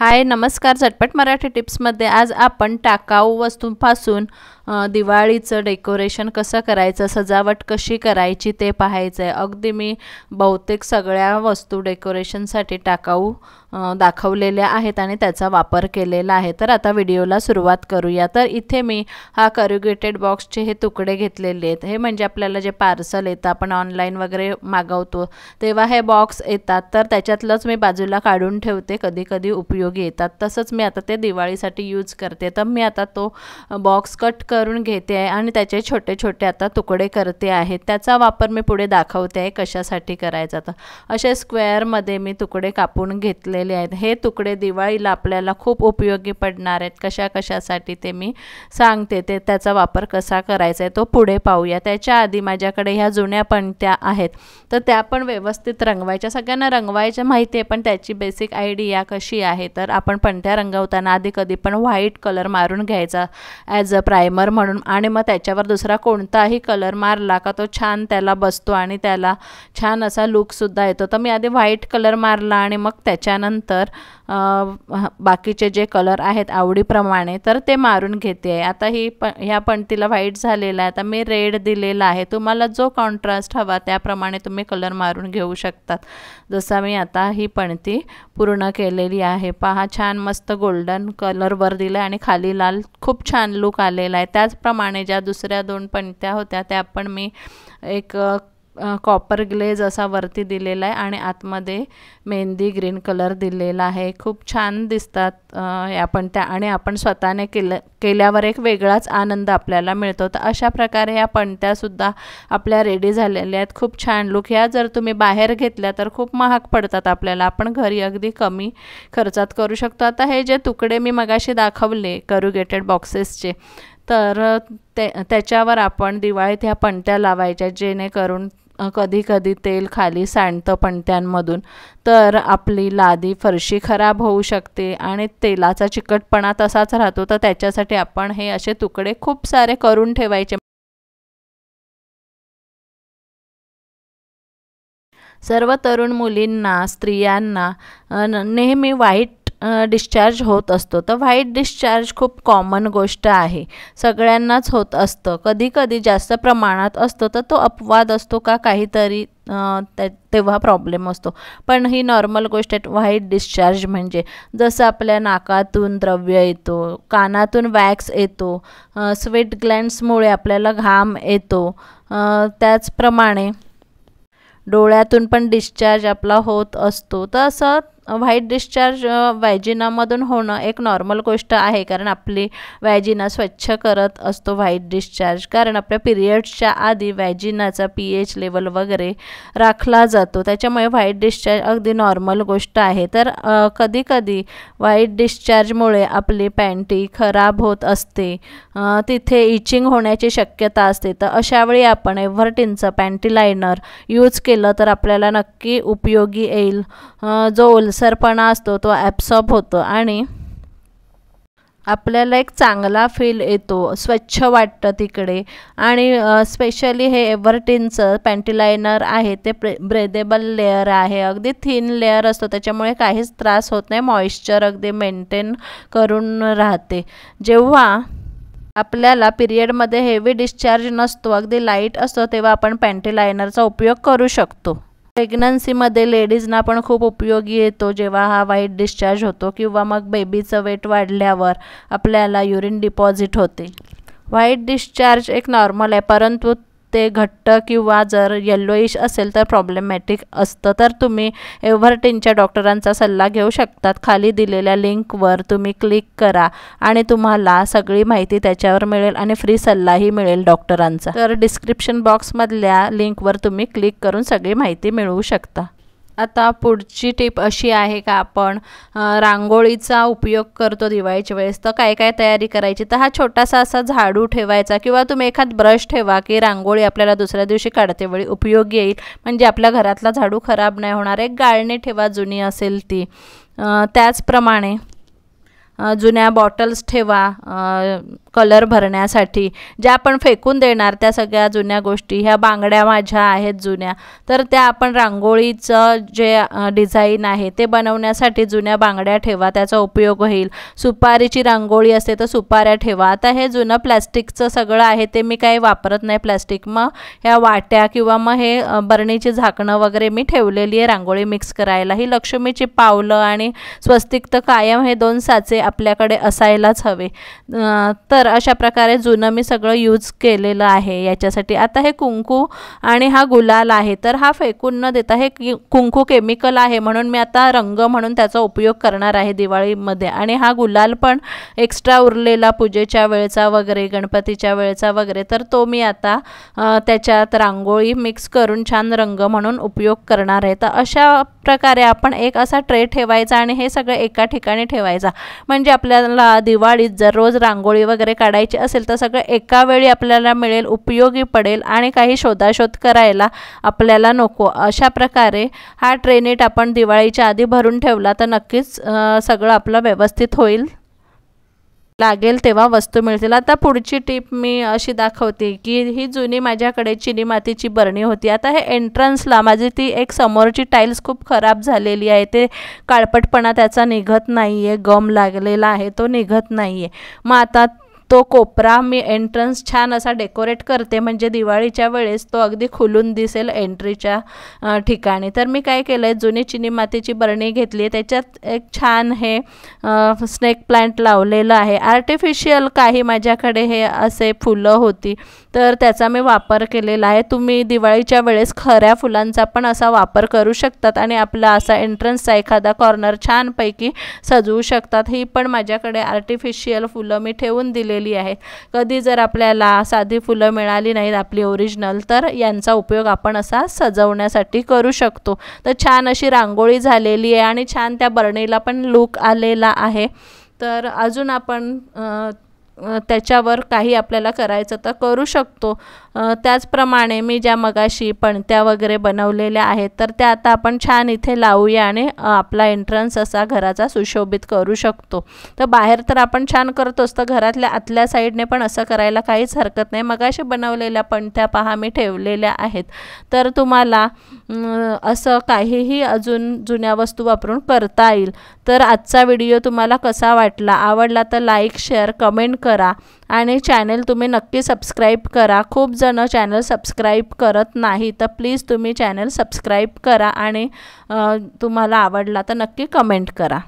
हाय नमस्कार झटपट मराठी टिप्समध्ये आज आपण टाकाऊ वस्तूंपासून दिवाळीचं डेकोरेशन कसं करायचं सजावट कशी करायची ते पाहायचं आहे अगदी मी बहुतेक सगळ्या वस्तू डेकोरेशनसाठी टाकाऊ दाखवलेल्या आहेत आणि त्याचा वापर केलेला आहे तर आता व्हिडिओला सुरुवात करूया तर इथे मी हा करुगेटेड बॉक्सचे हे तुकडे घेतलेले आहेत हे म्हणजे आपल्याला जे पार्सल येतं आपण ऑनलाईन वगैरे मागवतो तेव्हा हे बॉक्स येतात तर त्याच्यातलंच मी बाजूला काढून ठेवते कधी कधी उपयोगी येतात तसंच मी आता ते दिवाळीसाठी यूज करते तर मी आता तो बॉक्स कट कर करून घेते आहे आणि त्याचे छोटे छोटे आता तुकडे करते आहे त्याचा वापर मी पुढे दाखवते आहे कशासाठी करायचा तर असे स्क्वेअरमध्ये मी तुकडे कापून घेतलेले आहेत हे तुकडे दिवाळीला आपल्याला खूप उपयोगी पडणार आहेत कशा कशासाठी ते मी सांगते ते त्याचा वापर कसा करायचा आहे तो पुढे पाहूया त्याच्या आधी माझ्याकडे ह्या जुन्या पणत्या आहेत तर त्या पण व्यवस्थित रंगवायच्या सगळ्यांना रंगवायच्या माहिती आहे पण त्याची बेसिक आयडिया कशी आहे तर आपण पणत्या रंगवताना आधी कधी पण व्हाईट कलर मारून घ्यायचा ॲज अ प्रायमर म्हणून आणि मग त्याच्यावर दुसरा कोणताही कलर मारला का तो छान त्याला बसतो आणि त्याला छान असा लुकसुद्धा येतो तर मी आधी व्हाईट कलर मारला आणि मग त्याच्यानंतर बाकीचे जे कलर आहेत आवडीप्रमाणे तर ते मारून घेते आहे आता ही प ह्या पणतीला व्हाईट झालेला आहे आता मी रेड दिलेला आहे तुम्हाला जो कॉन्ट्रास्ट हवा त्याप्रमाणे तुम्ही कलर मारून घेऊ शकतात जसा मी आता ही पणती पूर्ण केलेली आहे पहा छान मस्त गोल्डन कलरवर दिलं आणि खाली लाल खूप छान लुक आलेला आहे त्याचप्रमाणे ज्या दुसऱ्या दोन पणत्या होत्या त्या पण मी एक कॉपर ग्लेज असा वरती दिलेला आहे आणि आतमध्ये मेहंदी ग्रीन कलर दिलेला आहे खूप छान दिसतात या पणत्या आणि आपण स्वतःने केलं केल्यावर एक वेगळाच आनंद आपल्याला मिळतो तर अशा प्रकारे या पणत्यासुद्धा आपल्या रेडी झालेल्या आहेत खूप छान लुक ह्या जर तुम्ही बाहेर घेतल्या तर खूप महाग पडतात आपल्याला आपण घरी अगदी कमी खर्चात करू शकतो आता हे जे तुकडे मी मगाशी दाखवले करुगेटेड बॉक्सेसचे तर ते त्याच्यावर आपण दिवाळीत ह्या पणत्या लावायच्या जेणेकरून कधी कधी तेल खाली सांडतं पणत्यांमधून तर आपली लादी फरशी खराब होऊ शकते आणि तेलाचा चिकटपणा तसाच राहतो तर त्याच्यासाठी आपण हे असे तुकडे खूप सारे करून ठेवायचे सर्व तरुण मुलींना स्त्रियांना नेहमी वाईट डिस्चार्ज होत असतो तर व्हाईट डिस्चार्ज खूप कॉमन गोष्ट आहे सगळ्यांनाच होत असतं कधी कधी जास्त प्रमाणात असतं तर तो अपवाद असतो का काहीतरी तेव्हा प्रॉब्लेम असतो पण ही नॉर्मल गोष्ट आहे व्हाईट डिस्चार्ज म्हणजे जसं आपल्या नाकातून द्रव्य येतो कानातून वॅक्स येतो स्वेट ग्लँड्समुळे आपल्याला घाम येतो त्याचप्रमाणे डोळ्यातून पण डिस्चार्ज आपला होत असतो तर असं व्हाईट डिस्चार्ज वॅजिनामधून होणं एक नॉर्मल गोष्ट आहे कारण आपली वॅजिना स्वच्छ करत असतो व्हाईट डिस्चार्ज कारण आपल्या पिरियड्सच्या आधी वॅजिनाचा पी एच लेवल वगैरे राखला जातो त्याच्यामुळे व्हाईट डिस्चार्ज अगदी नॉर्मल गोष्ट आहे तर कधीकधी व्हाईट डिस्चार्जमुळे आपली पॅन्टी खराब होत असते तिथे इचिंग होण्याची शक्यता असते तर अशावेळी आपण एव्हर्टिनचं पॅन्टी लायनर यूज केलं तर आपल्याला नक्की उपयोगी येईल जो ओलसरपणा असतो तो ॲब्सॉर्ब होतो आणि आपल्याला एक चांगला फील येतो स्वच्छ वाटतं तिकडे आणि स्पेशली हे एव्हरटीनचं पॅन्टीलायनर आहे ते प्रे ब्रेदेबल लेअर आहे अगदी थिन लेअर असतो त्याच्यामुळे काहीच त्रास होत नाही मॉइश्चर अगदी मेंटेन करून राहते जेव्हा आपल्याला पिरियडमध्ये हेवी डिस्चार्ज नसतो अगदी लाईट असतो तेव्हा आपण पॅन्टीलायनरचा उपयोग करू शकतो प्रेग्नन्सीमध्ये लेडीजना पण खूप उपयोगी येतो जेव्हा हा वाईट डिस्चार्ज होतो किंवा मग बेबीचं वेट वाढल्यावर आपल्याला युरिन डिपॉझिट होते व्हाईट डिस्चार्ज एक नॉर्मल आहे परंतु ते घट्ट किंवा जर येल्लोइश असेल तर प्रॉब्लेमॅटिक असतं तर तुम्ही एव्हरटीनच्या डॉक्टरांचा सल्ला घेऊ शकतात खाली दिलेल्या लिंकवर तुम्ही क्लिक करा आणि तुम्हाला सगळी माहिती त्याच्यावर मिळेल आणि फ्री सल्लाही मिळेल डॉक्टरांचा तर डिस्क्रिप्शन बॉक्समधल्या लिंकवर तुम्ही क्लिक करून सगळी माहिती मिळवू शकता आता पुढची टीप अशी आहे का आपण रांगोळीचा उपयोग करतो दिवाळीच्या वेळेस तर काय काय तयारी करायची तर हा छोटासा असा झाडू ठेवायचा किंवा तुम्ही एखाद ब्रश ठेवा की रांगोळी आपल्याला दुसऱ्या दिवशी काढते वेळी उपयोगी येईल म्हणजे आपल्या घरातला झाडू खराब नाही होणार एक गाळणी ठेवा जुनी असेल ती त्याचप्रमाणे जुन्या बॉटल्स ठेवा कलर भरण्यासाठी ज्या आपण फेकून देणार त्या सगळ्या जुन्या गोष्टी ह्या बांगड्या माझ्या आहेत जुन्या तर त्या आपण रांगोळीचं जे डिझाईन आहे ते बनवण्यासाठी जुन्या बांगड्या ठेवा त्याचा उपयोग होईल सुपारीची रांगोळी असते तर सुपाऱ्या ठेवा आता हे जुनं प्लॅस्टिकचं सगळं आहे ते मी काही वापरत नाही प्लॅस्टिक मग ह्या वाट्या किंवा मग हे बरणीची झाकणं वगैरे मी ठेवलेली आहे रांगोळी मिक्स करायला ही लक्ष्मीची पावलं आणि स्वस्तिक तर कायम हे दोन साचे आपल्याकडे असायलाच हवे तर अशा प्रकारे जुनं मी सगळं यूज केलेलं आहे याच्यासाठी आता हे कुंकू आणि हा गुलाल आहे तर हा फेकून न देता हे कुंकू केमिकल आहे म्हणून मी आता रंग म्हणून त्याचा उपयोग करणार आहे दिवाळीमध्ये आणि हा गुलाल पण एक्स्ट्रा उरलेला पूजेच्या वेळेचा वगैरे गणपतीच्या वेळेचा वगैरे तर तो मी आता त्याच्यात रांगोळी मिक्स करून छान रंग म्हणून उपयोग करणार आहे तर अशा प्रकारे आपण एक असा ट्रे ठेवायचा आणि हे सगळं एका ठिकाणी ठेवायचा म्हणजे आपल्याला दिवाळीत जर रोज रांगोळी वगैरे काढायची असेल तर सगळं एका वेळी आपल्याला मिळेल उपयोगी पडेल आणि काही शोधाशोध करायला आपल्याला नको अशा प्रकारे हा ट्रेनेट आपण दिवाळीच्या आधी भरून ठेवला तर नक्कीच सगळं आपलं व्यवस्थित होईल लागेल तेव्हा वस्तू मिळतील आता पुढची टीप मी अशी दाखवते की ही जुनी माझ्याकडे चिनी मातीची बरणी होती आता हे एंट्रन्सला माझी ती एक समोरची टाईल्स खूप खराब झालेली आहे ते काळपटपणा त्याचा निघत नाही आहे गम लागलेला आहे तो निघत नाही आहे मग आता तो कोपरा मी एंट्रन्स छान असा डेकोरेट करते म्हणजे दिवाळीच्या वेळेस तो अगदी खुलून दिसेल एंट्रीच्या ठिकाणी तर मी काय केलं आहे जुनी चिनी मातीची बरणी घेतली त्याच्यात एक छान हे स्नेक प्लांट लावलेलं आहे आर्टिफिशियल काही माझ्याकडे हे असे फुलं होती तर त्याचा मी वापर केलेला आहे तुम्ही दिवाळीच्या वेळेस खऱ्या फुलांचा पण असा वापर करू शकतात आणि आपला असा एंट्रन्सचा एखादा कॉर्नर छानपैकी सजवू शकतात ही पण माझ्याकडे आर्टिफिशियल फुलं मी ठेवून दिलेली केलेली आहे कधी जर आपल्याला साधी फुलं मिळाली नाहीत आपली ओरिजिनल तर यांचा उपयोग आपण असा सजवण्यासाठी करू शकतो तर छान अशी रांगोळी झालेली आहे आणि छान त्या बरणीला पण लूक आलेला आहे तर अजून आपण त्याच्यावर काही आपल्याला करायचं तर करू शकतो त्याचप्रमाणे मी ज्या मगाशी पणत्या वगैरे बनवलेल्या आहेत तर त्या आता आपण छान इथे लावूया आणि आपला एंट्रन्स असा घराचा सुशोभित करू शकतो तर बाहेर तर आपण छान करतोच तर घरातल्या आतल्या साईडने पण असं करायला काहीच हरकत नाही मगाशी बनवलेल्या पणत्या पहा मी ठेवलेल्या आहेत तर तुम्हाला असं काहीही अजून जुन्या वस्तू वापरून करता येईल तर आजचा व्हिडिओ तुम्हाला कसा वाटला आवडला तर लाईक शेअर कमेंट कर करा आणि चॅनल तुम्ही नक्की सबस्क्राईब करा खूप जण चॅनल सबस्क्राईब करत नाही तर प्लीज तुम्ही चॅनल सबस्क्राईब करा आणि तुम्हाला आवडला तर नक्की कमेंट करा